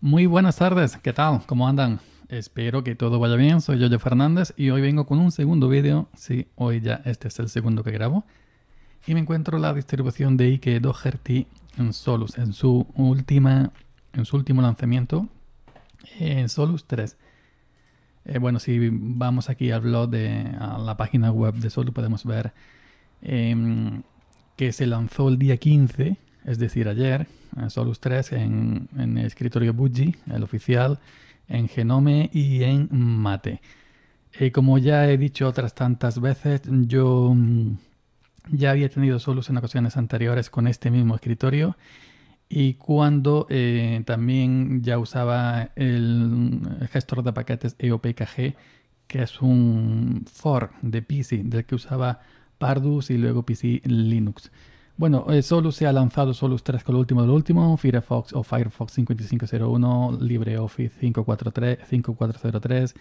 Muy buenas tardes, ¿qué tal? ¿Cómo andan? Espero que todo vaya bien, soy Yoyo Fernández y hoy vengo con un segundo vídeo, sí, hoy ya este es el segundo que grabo, y me encuentro la distribución de Ike Doherty en Solus, en su, última, en su último lanzamiento, en Solus 3. Eh, bueno, si vamos aquí al blog de a la página web de Solus podemos ver em, que se lanzó el día 15 es decir, ayer, en Solus 3, en, el escritorio Buggy, el oficial, en Genome y en Mate. como ya he dicho otras tantas veces, yo mm, ya había tenido Solus en ocasiones anteriores con este mismo escritorio y cuando eh, también ya usaba el mm, gestor de paquetes EOPKG, que es un fork de PC del que usaba Pardus y luego PC Linux. Bueno, eh, Solus se ha lanzado Solus 3 con el último de último, Firefox o Firefox 5501, LibreOffice 5403,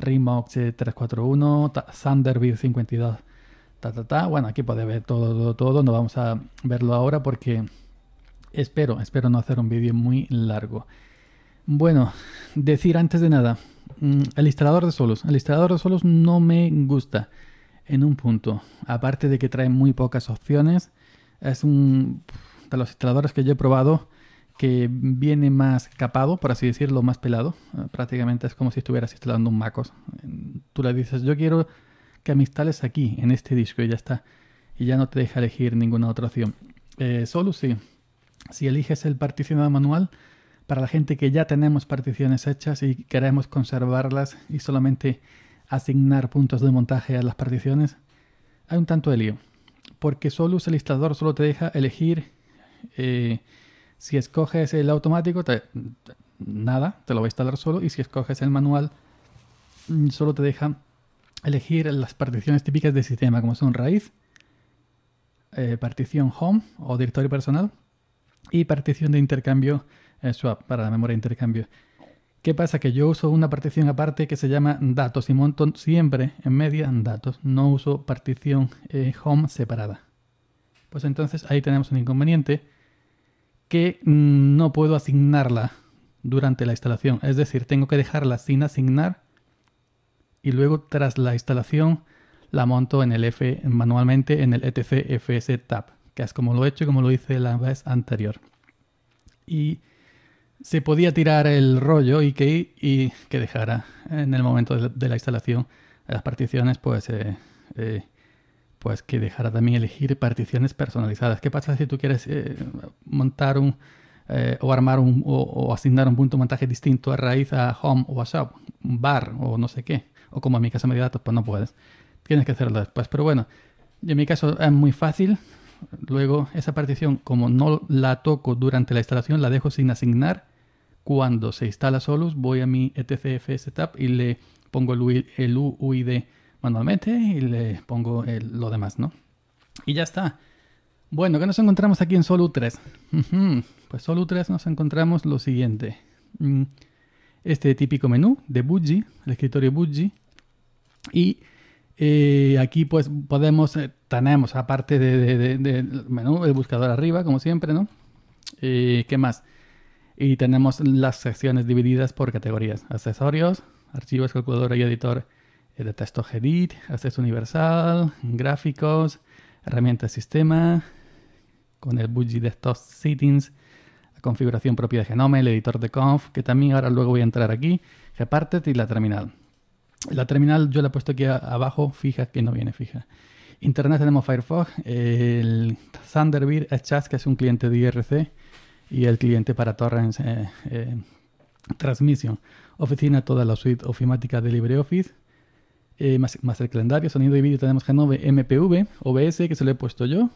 Remox 341, Thunderbird 52, ta, ta, ta. Bueno, aquí puede ver todo, todo, todo, no vamos a verlo ahora porque espero, espero no hacer un vídeo muy largo. Bueno, decir antes de nada, mm, el instalador de Solus, el instalador de Solus no me gusta en un punto, aparte de que trae muy pocas opciones, es un de los instaladores que yo he probado que viene más capado, por así decirlo, más pelado. Ah, prácticamente es como si estuvieras instalando un MacOS. Tú le dices, yo quiero que me instales aquí, en este disco, y ya está. Y ya no te deja elegir ninguna otra opción. Eh, solo si, si eliges el particionado manual, para la gente que ya tenemos particiones hechas y queremos conservarlas y solamente asignar puntos de montaje a las particiones, hay un tanto de lío porque solo usa el instalador, solo te deja elegir eh, si escoges el automático, nada, te lo va a instalar solo, y si escoges el manual, mm, solo te deja elegir las particiones típicas del sistema, como son raíz, eh, partición home o directorio personal, y partición de intercambio eh, swap para la memoria de intercambio. ¿Qué pasa? Que yo uso una partición aparte que se llama datos y monto siempre en media datos. No uso partición eh, home separada. Pues entonces ahí tenemos un inconveniente que mm, no puedo asignarla durante la instalación. Es decir, tengo que dejarla sin asignar y luego tras la instalación la monto en el F manualmente en el etcfs tab, que es como lo he hecho y como lo hice la vez anterior. Y se podía tirar el rollo y que, y que dejara en el momento de la instalación las particiones, pues, eh, eh, pues que dejara también elegir particiones personalizadas. ¿Qué pasa si tú quieres eh, montar un o armar un, o, asignar un punto de montaje distinto a raíz a home o a shop, bar o no sé qué? O como en mi caso media datos, pues no puedes. Tienes que hacerlo después. Pero bueno, en mi caso es muy fácil. Luego, esa partición, como no la toco durante la instalación, la dejo sin asignar. Cuando se instala Solus, voy a mi etcf setup y le pongo el, UUID manualmente y le pongo lo demás, ¿no? Y ya está. Bueno, ¿qué nos encontramos aquí en Solus 3? Pues Solu 3 nos encontramos lo siguiente. Mm, este típico menú de Budgie, el escritorio Budgie. Y aquí pues podemos, eh, tenemos aparte del menú, el buscador arriba, como siempre, ¿no? ¿Qué más? Y tenemos las secciones divididas por categorías. Accesorios, archivos, calculadora y editor eh, de texto Gedit, acceso universal, gráficos, herramientas sistema, con el de estos Settings, la configuración propia de Genome, el editor de conf, que también ahora luego voy a entrar aquí, Gepartet y la terminal. La terminal yo la he puesto aquí abajo, fija que no viene fija. Internet tenemos Firefox, el Thunderbird, Chas, que es un cliente de IRC, y el cliente para torrents eh, eh, Transmission. Oficina, toda la suite ofimática de LibreOffice. Eh, más, el calendario, sonido y vídeo tenemos Genome, MPV, OBS, que se lo he puesto yo.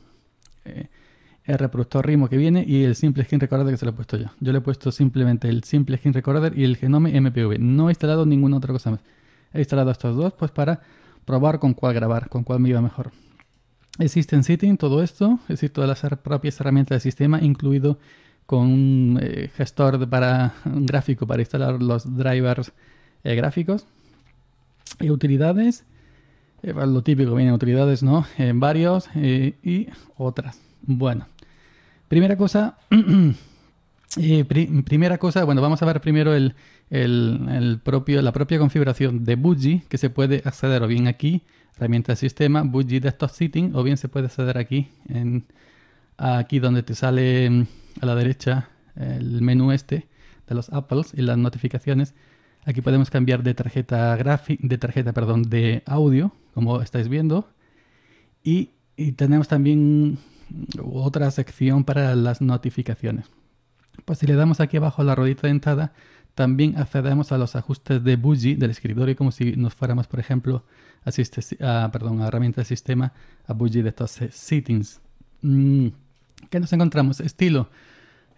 el reproductor Rimo que viene y el simple skin recorder que se lo he puesto yo. Yo le he puesto simplemente el simple skin recorder y el Genome MPV. No he instalado ninguna otra cosa más he instalado estos dos pues para probar con cuál grabar, con cuál me iba mejor. Existen Sitting todo esto, es todas las propias herramientas del sistema, incluido con un eh, gestor para gráfico para instalar los drivers eh, gráficos y utilidades. Eh, lo típico vienen utilidades, ¿no? En varios y otras. Bueno, primera cosa primera cosa, bueno, vamos a ver primero el, propio, la propia configuración de Budgie que se puede acceder o bien aquí, herramienta de sistema, Budgie Desktop Sitting, o bien se puede acceder aquí, en, aquí donde te sale mm, a la derecha el menú este de los Apples y las notificaciones. Aquí podemos cambiar de tarjeta de tarjeta, perdón, de audio, como estáis viendo. y tenemos también otra sección para las notificaciones. Pues si le damos aquí abajo a la rodita entrada, también accedemos a los ajustes de Bougie del escritorio, como si nos fuéramos, por ejemplo, a, perdón, a herramienta de sistema, a Bougie de estos eh, settings. Mm, ¿Qué nos encontramos? Estilo.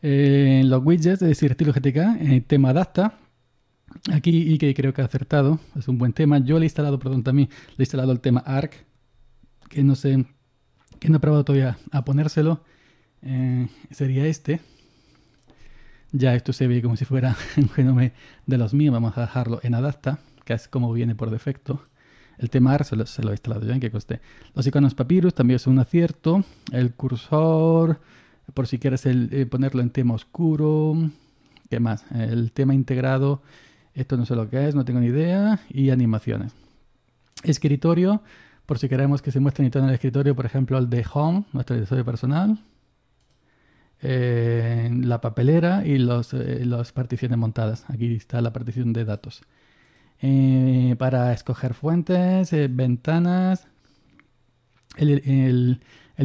En eh, los widgets, es decir, estilo GTK, el eh, tema adapta. Aquí y que creo que ha acertado, es un buen tema. Yo le he instalado, perdón, también le he instalado el tema ARC, que no sé, que no he probado todavía a ponérselo. sería este, ya esto se ve como si fuera un genome de los míos. Vamos a dejarlo en adapta, que es como viene por defecto. El tema se lo, se lo he instalado yo en que coste. Los iconos papyrus también son un acierto. El cursor, por si quieres el, eh, ponerlo en tema oscuro. ¿Qué más? El tema integrado. Esto no sé lo que es, no tengo ni idea. Y animaciones. Escritorio, por si queremos que se muestre en el escritorio, por ejemplo, el de home, nuestro escritorio personal eh, la papelera y los, eh, las particiones montadas. Aquí está la partición de datos. Eh, para escoger fuentes, ventanas, el,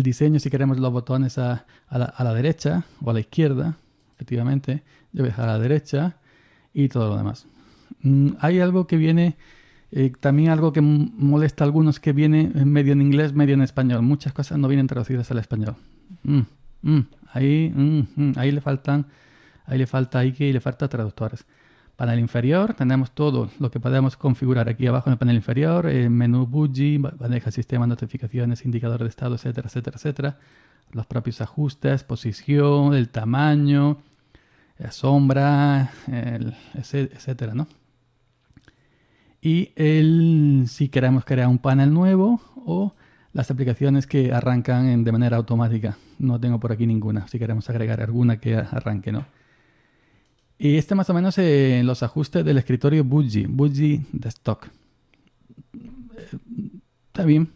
diseño, si queremos los botones a, a, la, derecha o a la izquierda, efectivamente, yo voy a dejar a la derecha y todo lo demás. Mm, hay algo que viene... también algo que molesta a algunos que viene medio en inglés, medio en español. Muchas cosas no vienen traducidas al español. Mm, mm. Ahí, ahí le faltan, ahí le falta Ike y le falta traductores. Panel inferior, tenemos todo lo que podemos configurar aquí abajo en el panel inferior, eh, menú buggy, bandeja sistema, notificaciones, indicador de estado, etcétera, etcétera, etcétera. Los propios ajustes, posición, el tamaño, la eh, sombra, etcétera, ¿no? Y el, si queremos crear un panel nuevo o las aplicaciones que arrancan de manera automática. No tengo por aquí ninguna, si queremos agregar alguna que arranque, ¿no? Y este más o menos eh, los ajustes del escritorio Budgie, Budgie de stock. Eh, está bien,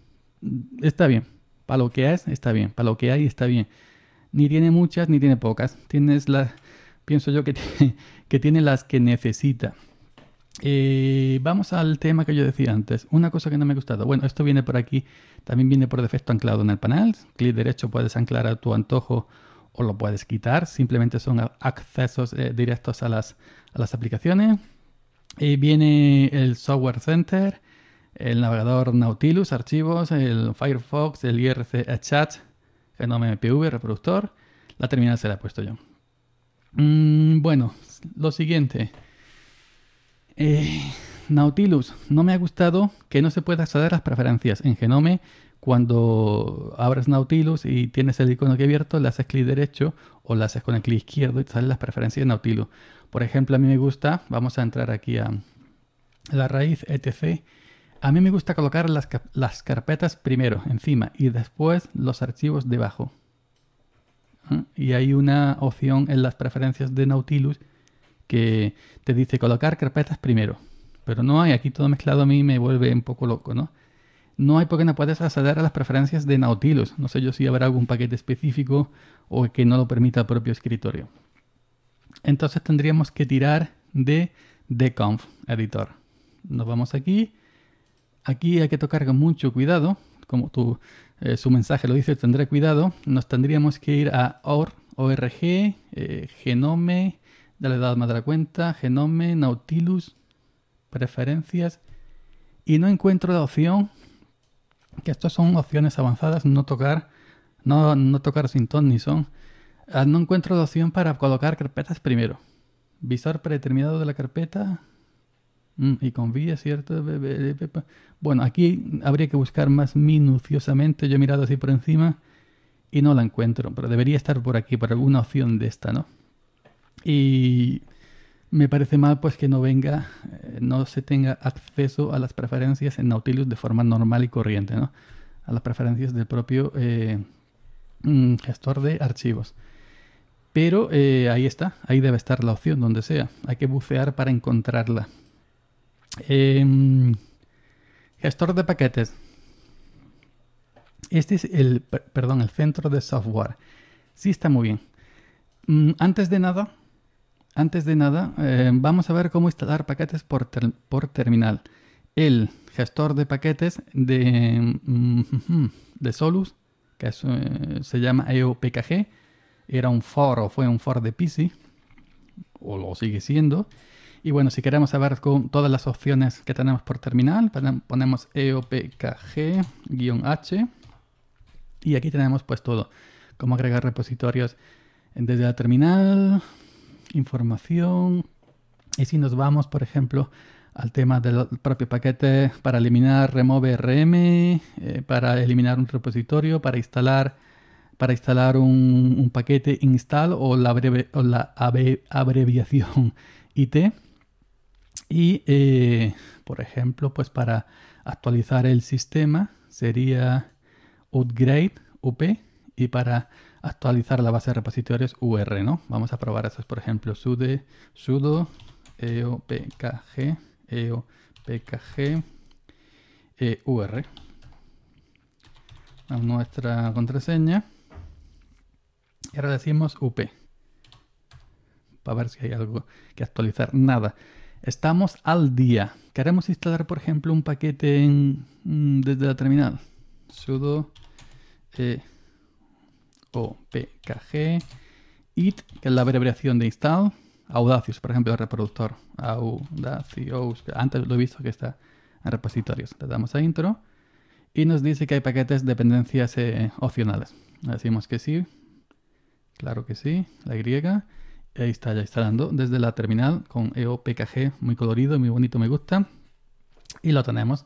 está bien. Para lo que es, está bien. Para lo que hay, está bien. Ni tiene muchas ni tiene pocas. Tienes las, pienso yo que, que tiene las que necesita. Eh, vamos al tema que yo decía antes. Una cosa que no me ha gustado. Bueno, esto viene por aquí. También viene por defecto anclado en el panel. Clic derecho puedes anclar a tu antojo o lo puedes quitar. Simplemente son accesos eh, directos a las, aplicaciones. Eh, viene el Software Center, el navegador Nautilus, archivos, el Firefox, el IRC Chat, Genome MPV, reproductor. La terminal se la he puesto yo. Mm, bueno, lo siguiente. Eh, Nautilus, no me ha gustado que no se pueda acceder a las preferencias. En Genome, cuando abres Nautilus y tienes el icono aquí abierto, le haces clic derecho o le haces con el clic izquierdo y te salen las preferencias de Nautilus. Por ejemplo, a mí me gusta, vamos a entrar aquí a la raíz etc. A mí me gusta colocar las, carpetas primero, encima, y después los archivos debajo. ¿Ah? Y hay una opción en las preferencias de Nautilus que te dice colocar carpetas primero. Pero no hay, aquí todo mezclado a mí me vuelve un poco loco, ¿no? No hay porque no puedes acceder a las preferencias de Nautilus. No sé yo si habrá algún paquete específico o que no lo permita el propio escritorio. Entonces tendríamos que tirar de deconf editor. Nos vamos aquí. Aquí hay que tocar con mucho cuidado. Como tu, eh, su mensaje lo dice, tendré cuidado. Nos tendríamos que ir a org, eh, genome, ya le he dado más de la cuenta, Genome, Nautilus, Preferencias, y no encuentro la opción, que estas son opciones avanzadas, no tocar, no, tocar sin ton ni son, ah, no encuentro la opción para colocar carpetas primero. Visor predeterminado de la carpeta, mm, y con vía, ¿cierto? Bueno, aquí habría que buscar más minuciosamente. Yo he mirado así por encima y no la encuentro, pero debería estar por aquí, por alguna opción de esta, ¿no? Y me parece mal pues que no venga, eh, no se tenga acceso a las preferencias en Nautilus de forma normal y corriente, ¿no? A las preferencias del propio eh, mm, gestor de archivos. Pero eh, ahí está, ahí debe estar la opción, donde sea. Hay que bucear para encontrarla. Em, gestor de paquetes. Este es el, perdón, el centro de software. Sí está muy bien. Mm, antes de nada, antes de nada, eh, vamos a ver cómo instalar paquetes por, por terminal. El gestor de paquetes de, mm, de Solus, que eh, se llama EOPKG, era un for o fue un for de PC, o lo sigue siendo. Y bueno, si queremos saber con todas las opciones que tenemos por terminal, ponemos EOPKG-H y aquí tenemos pues todo, Cómo agregar repositorios desde la terminal, información. Y si nos vamos, por ejemplo, al tema del propio paquete para eliminar remove rm, eh, para eliminar un repositorio, para instalar, para instalar un, paquete install o la, o la abreviación IT. Y, eh, por ejemplo, pues para actualizar el sistema sería upgrade up y para actualizar la base de repositorios UR, ¿no? Vamos a probar esos, por ejemplo, sude, sudo, eopkg, eopkg, e, ur nuestra contraseña. Y ahora decimos up. Para ver si hay algo que actualizar. Nada. Estamos al día. Queremos instalar, por ejemplo, un paquete en, mm, desde la terminal. sudo e, opkg pkg, it, que es la abreviación de install, Audacious, por ejemplo, el reproductor, Audacious, antes lo he visto que está en repositorios, le damos a intro, y nos dice que hay paquetes dependencias eh, opcionales, le decimos que sí, claro que sí, la Y, ahí está ya instalando desde la terminal con EOPKG, muy colorido, muy bonito, me gusta, y lo tenemos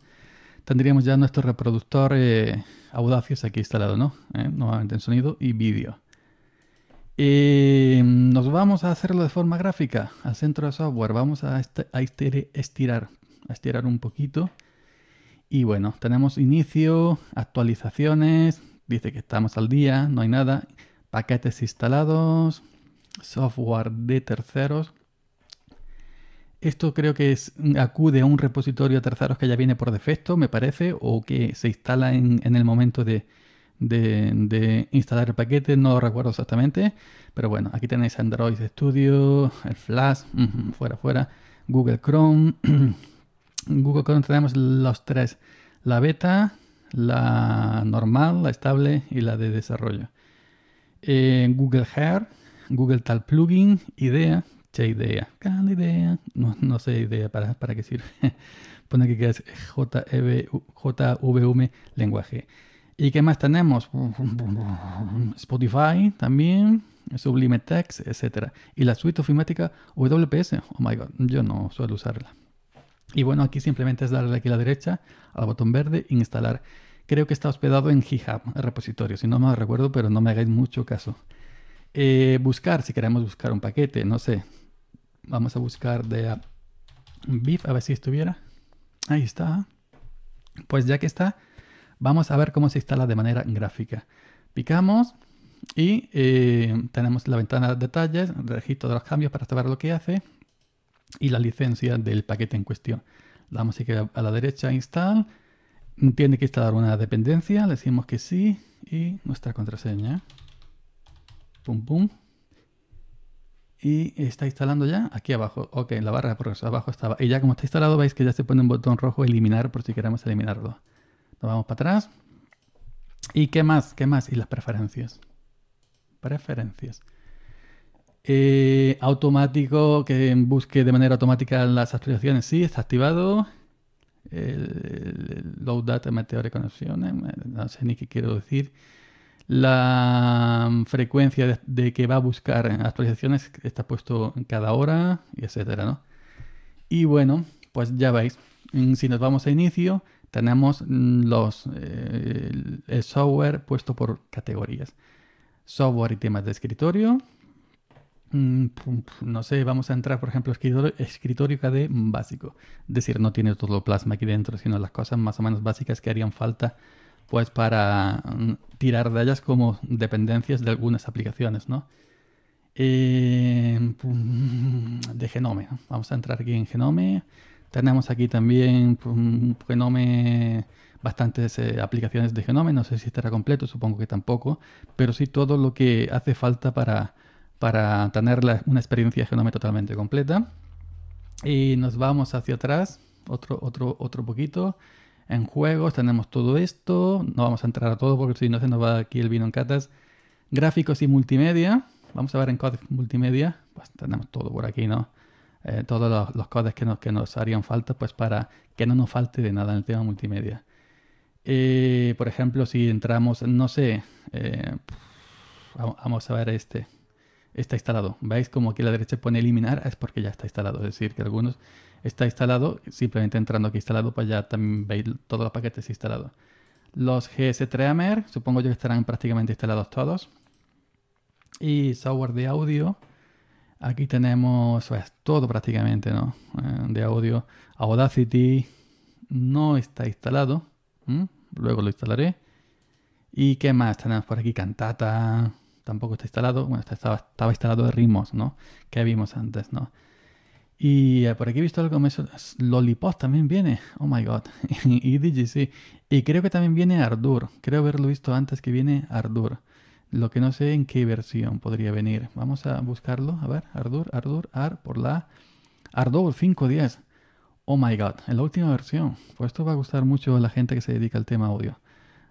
tendríamos ya nuestro reproductor eh, audacios aquí instalado, ¿no? Eh, nuevamente en sonido y vídeo. Eh, nos vamos a hacerlo de forma gráfica, al centro de software. Vamos a, este, este, estirar, a estirar un poquito. Y bueno, tenemos inicio, actualizaciones, dice que estamos al día, no hay nada. Paquetes instalados, software de terceros. Esto creo que es, mm, acude a un repositorio de terceros que ya viene por defecto, me parece, o que se instala en, el momento de, instalar el paquete, no lo recuerdo exactamente. Pero bueno, aquí tenéis Android Studio, el Flash, fuera, fuera, Google Chrome. Google Chrome tenemos los tres, la beta, la normal, la estable y la de desarrollo. Eh, Google Hair, Google Tal Plugin, Idea, idea. Cada idea. No, no sé idea para, para qué sirve. Pone que es JVM e lenguaje. ¿Y qué más tenemos? Spotify también, Sublime Text, etcétera Y la suite ofimática WPS. Oh my god, yo no suelo usarla. Y bueno, aquí simplemente es darle aquí a la derecha al botón verde, instalar. Creo que está hospedado en GitHub, el repositorio, si no me recuerdo, pero no me hagáis mucho caso. Eh, buscar, si queremos buscar un paquete, no sé, Vamos a buscar de beef, a ver si estuviera. Ahí está. Pues ya que está, vamos a ver cómo se instala de manera gráfica. Picamos y eh, tenemos la ventana de detalles, registro de los cambios para saber lo que hace y la licencia del paquete en cuestión. Damos aquí a la derecha install. Tiene que instalar una dependencia, le decimos que sí y nuestra contraseña. Pum, pum y está instalando ya aquí abajo. Ok, en la barra de abajo estaba. Y ya como está instalado, veis que ya se pone un botón rojo eliminar por si queremos eliminarlo. Nos vamos para atrás. ¿Y qué más? ¿Qué más? Y las preferencias. Preferencias. Eh, automático, que busque de manera automática las actualizaciones. Sí, está activado. El, load data meteor conexiones. No sé ni qué quiero decir. La mm, frecuencia de, que va a buscar actualizaciones está puesto cada hora, y etcétera, ¿no? Y bueno, pues ya veis. Mm, si nos vamos a inicio, tenemos mm, los, eh, el software puesto por categorías. Software y temas de escritorio. No sé, vamos a entrar, por ejemplo, escritorio, escritorio básico. Es decir, no tiene todo plasma aquí dentro, sino las cosas más o menos básicas que harían falta pues para mm, tirar de ellas como dependencias de algunas aplicaciones, ¿no? Em, de Genome. Vamos a entrar aquí en Genome. Tenemos aquí también Genome, bastantes eh, aplicaciones de Genome. No sé si estará completo, supongo que tampoco. Pero sí todo lo que hace falta para, para tener una experiencia de Genome totalmente completa. Y nos vamos hacia atrás, otro, otro, otro poquito. En juegos tenemos todo esto. No vamos a entrar a todo porque si no se nos va aquí el vino en catas. Gráficos y multimedia. Vamos a ver en código multimedia. Pues tenemos todo por aquí, ¿no? Eh, todos los, los codes que nos, nos harían falta pues para que no nos falte de nada en el tema multimedia. Eh, por ejemplo, si entramos, no sé, eh, vamos a ver este está instalado. ¿Veis como aquí a la derecha pone eliminar? Es porque ya está instalado. Es decir, que algunos está instalado, simplemente entrando aquí instalado, pues ya también veis todos los paquetes instalados. Los GS3AMER, supongo yo que estarán prácticamente instalados todos. Y software de audio, aquí tenemos pues, todo prácticamente, ¿no? Eh, de audio, Audacity no está instalado, luego lo instalaré. ¿Y qué más tenemos por aquí? Cantata, tampoco está instalado. Bueno, estaba, instalado de ritmos, ¿no? Que vimos antes, ¿no? Y eh, por aquí he visto algo eso. Lollipop también viene. Oh my god. y DGC. Y creo que también viene Ardour. Creo haberlo visto antes que viene Ardour. Lo que no sé en qué versión podría venir. Vamos a buscarlo. A ver, Ardour, Ardour, Ar por la Ardour 510. Oh my god. En la última versión. Pues esto va a gustar mucho a la gente que se dedica al tema audio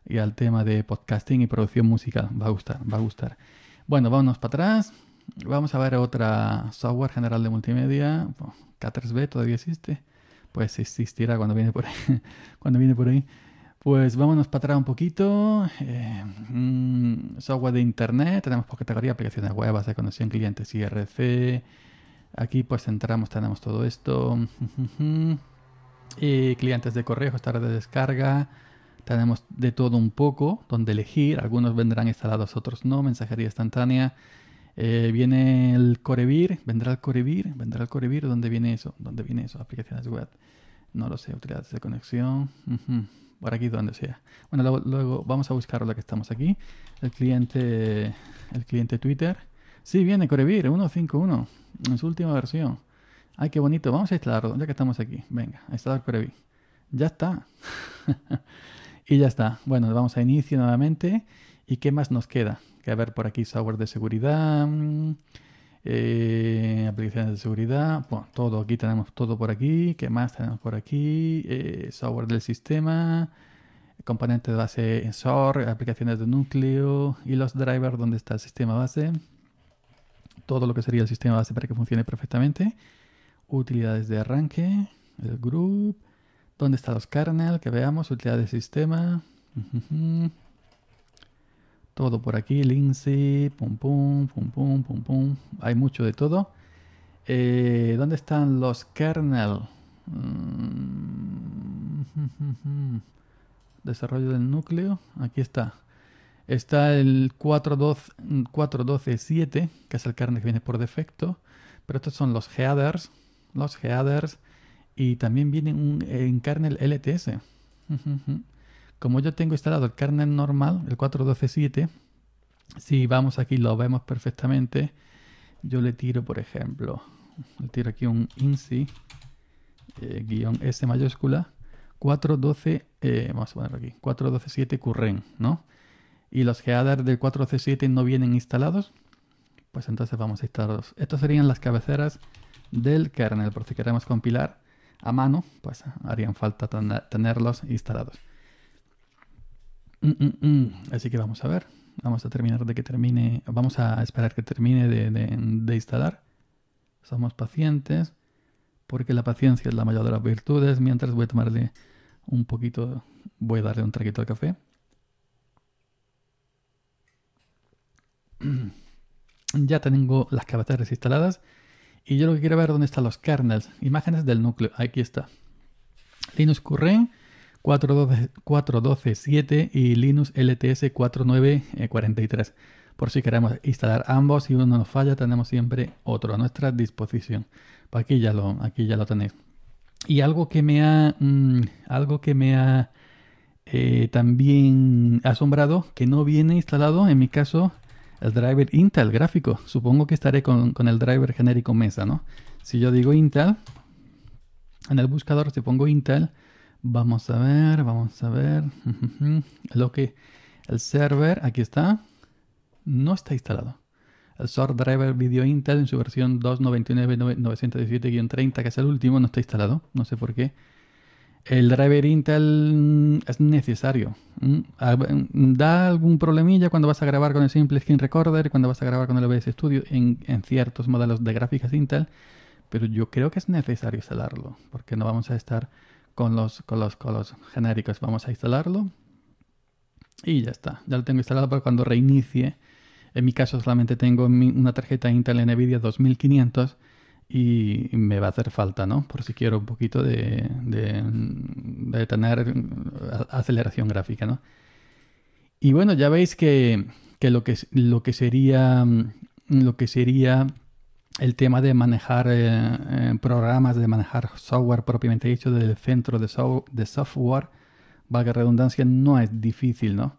y al tema de podcasting y producción musical. Va a gustar, va a gustar. Bueno, vámonos para atrás. Vamos a ver otra software general de multimedia. k b todavía existe. Pues existirá cuando viene por ahí. cuando viene por ahí. Pues vámonos para atrás un poquito. Eh, mm, software de internet. Tenemos por categoría aplicaciones web, base de conexión clientes IRC. Aquí pues entramos, tenemos todo esto. y clientes de correo, estar de descarga. Tenemos de todo un poco, donde elegir. Algunos vendrán instalados, otros no. Mensajería instantánea. Eh, viene el Corevir. ¿Vendrá el Corevir? ¿Vendrá el Corevir? ¿Dónde viene eso? ¿Dónde viene eso? Aplicaciones web. No lo sé. Utilidades de conexión. Por aquí, donde sea. Bueno, luego vamos a buscar lo que estamos aquí. El cliente, el cliente Twitter. Sí, viene Corevir 1.5.1 en su última versión. Ay, qué bonito. Vamos a instalarlo, ya que estamos aquí. Venga, a instalar Corevir. Ya está. Y ya está. Bueno, vamos a inicio nuevamente. ¿Y qué más nos queda? Que a ver por aquí software de seguridad, eh, aplicaciones de seguridad, bueno, todo aquí tenemos todo por aquí. ¿Qué más tenemos por aquí? Eh, software del sistema, componentes de base en SOR, aplicaciones de núcleo y los drivers donde está el sistema base. Todo lo que sería el sistema base para que funcione perfectamente. Utilidades de arranque, el group ¿Dónde están los kernel? Que veamos, utilidad de sistema. Todo por aquí, linsey, pum pum, pum pum, pum pum. Hay mucho de todo. Eh, ¿Dónde están los kernel? Mm. Desarrollo del núcleo. Aquí está. Está el 412.7, que es el kernel que viene por defecto. Pero estos son los headers. Los headers. Y también viene un, en kernel LTS. Como yo tengo instalado el kernel normal, el 4.12.7, si vamos aquí lo vemos perfectamente. Yo le tiro, por ejemplo, le tiro aquí un INSI eh, guión S mayúscula 412, eh, vamos a aquí, 4127 curren, ¿no? Y los headers del 412.7 no vienen instalados, pues entonces vamos a instalarlos. Estas serían las cabeceras del kernel, por si queremos compilar a mano, pues harían falta tenerlos instalados. Mm, mm, mm. Así que vamos a ver. Vamos a terminar de que termine. Vamos a esperar que termine de, instalar. Somos pacientes. Porque la paciencia es la mayor de las virtudes. Mientras voy a tomarle un poquito. Voy a darle un traguito de café. Ya tengo las cabeceras instaladas. Y yo lo que quiero ver dónde están los kernels. Imágenes del núcleo. Aquí está. Linux e, Current 4.12.7 y Linux LTS 4.9.43. Por si queremos instalar ambos, y uno nos falla, tenemos siempre otro a nuestra disposición. Pues aquí ya lo, aquí ya lo tenéis. Y algo que me ha, mm, algo que me ha eh, también asombrado, que no viene instalado, en mi caso, el driver Intel gráfico. Supongo que estaré con, el driver genérico mesa, ¿no? Si yo digo Intel, en el buscador si pongo Intel, vamos a ver, vamos a ver. Lo que el server, aquí está, no está instalado. El Sort driver video Intel en su versión 2.99.917-30, que es el último, no está instalado. No sé por qué el driver Intel mm, es necesario. Da algún problemilla cuando vas a grabar con el Simple Screen Recorder, cuando vas a grabar con el OBS Studio en, ciertos modelos de gráficas Intel, pero yo creo que es necesario instalarlo, porque no vamos a estar con los, con con los genéricos. Vamos a instalarlo y ya está. Ya lo tengo instalado para cuando reinicie. En mi caso solamente tengo una tarjeta Intel NVIDIA 2500 y me va a hacer falta, ¿no? Por si quiero un poquito de, tener aceleración gráfica, ¿no? Y bueno, ya veis que, lo, que lo que sería lo que sería el tema de manejar eh, eh, programas, de manejar software propiamente dicho del centro de, de software, valga redundancia, no es difícil, ¿no?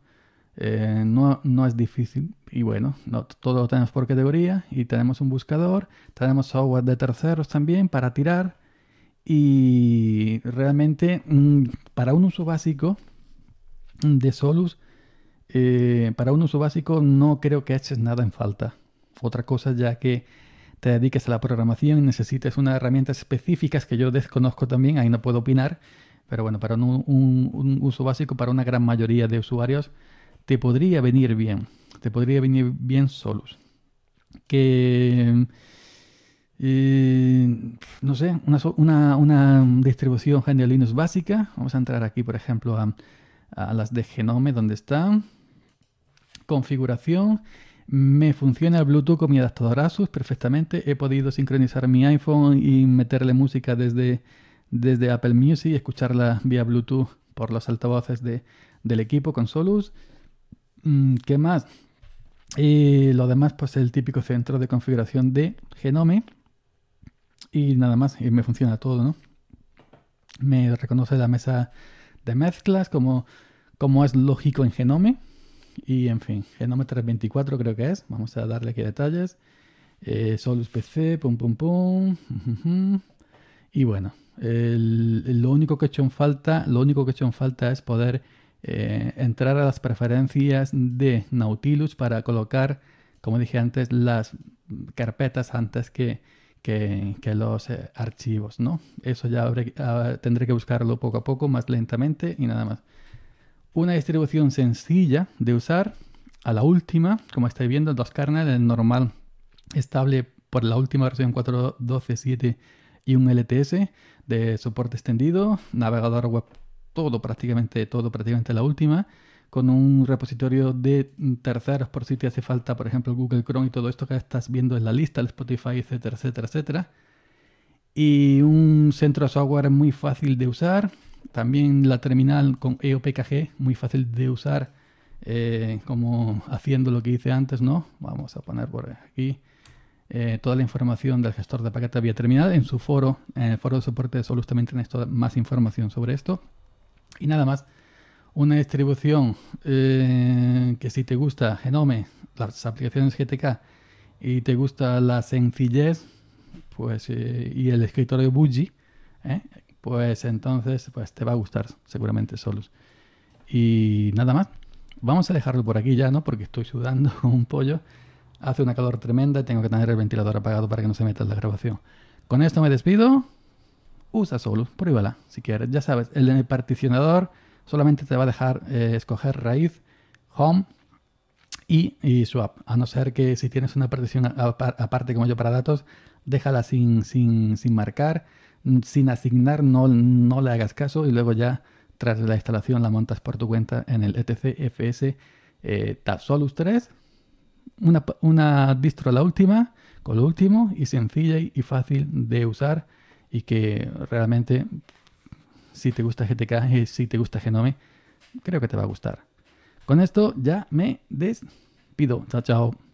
Eh, no, no, es difícil y bueno, no, todo lo tenemos por categoría y tenemos un buscador, tenemos software de terceros también para tirar y realmente para un uso básico de Solus, eh, para un uso básico no creo que eches nada en falta. Otra cosa ya que te dediques a la programación y necesites unas herramientas específicas que yo desconozco también, ahí no puedo opinar, pero bueno, para un uso básico, para una gran mayoría de usuarios, te podría venir bien. Te podría venir bien Solus. Que. Eh, no sé, una, distribución genial Linux básica. Vamos a entrar aquí, por ejemplo, a, las de Genome, donde están. Configuración. Me funciona el Bluetooth con mi adaptador Asus perfectamente. He podido sincronizar mi iPhone y meterle música desde, desde Apple Music y escucharla vía Bluetooth por los altavoces del equipo con Solus. Mm, ¿Qué más? Y eh, lo demás, pues el típico centro de configuración de Genome. Y nada más, y me funciona todo, ¿no? Me reconoce la mesa de mezclas como, como es lógico en Genome. Y en fin, Genome 324 creo que es. Vamos a darle aquí detalles. Eh, Solus PC, pum pum pum. Y bueno, lo único que he hecho falta, lo único que he hecho en falta es poder eh, entrar a las preferencias de Nautilus para colocar, como dije antes, las carpetas antes que, que, los eh, archivos, ¿no? Eso ya ah, tendré que buscarlo poco a poco, más lentamente y nada más. Una distribución sencilla de usar. A la última, como estáis viendo, dos kernels, el normal estable por la última versión 4.12.7 y un LTS de soporte extendido, navegador web todo, prácticamente todo, prácticamente la última, con un repositorio de terceros por si te hace falta, por ejemplo, Google Chrome y todo esto que estás viendo en la lista, el Spotify, etcétera, etcétera, etcétera. Y un centro de software muy fácil de usar. También la terminal con EOPKG, muy fácil de usar, eh, como haciendo lo que hice antes, ¿no? Vamos a poner por aquí. Eh, toda la información del gestor de paquetes vía terminal en su foro, en el foro de soporte de Solus también tenéis toda, más información sobre esto. Y nada más, una distribución eh, que si te gusta Genome, las aplicaciones GTK, y te gusta la sencillez, pues eh, y el escritorio Buggy, eh, pues entonces pues te va a gustar seguramente Solus. Y nada más. Vamos a dejarlo por aquí ya, ¿no? Porque estoy sudando como un pollo. Hace una calor tremenda y tengo que tener el ventilador apagado para que no se meta en la grabación. Con esto me despido usa Solus, pruébala si quieres. Ya sabes, el, el particionador solamente te va a dejar eh, escoger raíz, home y, swap. A no ser que si tienes una partición aparte como yo para datos, déjala sin, sin, sin marcar, sin asignar, no, no le hagas caso y luego ya tras la instalación la montas por tu cuenta en el etcfs eh, 3. Una, una, distro la última, con lo último y sencilla y fácil de usar y que realmente si te gusta GTK y si te gusta Genome, creo que te va a gustar. Con esto ya me despido. Chao, chao.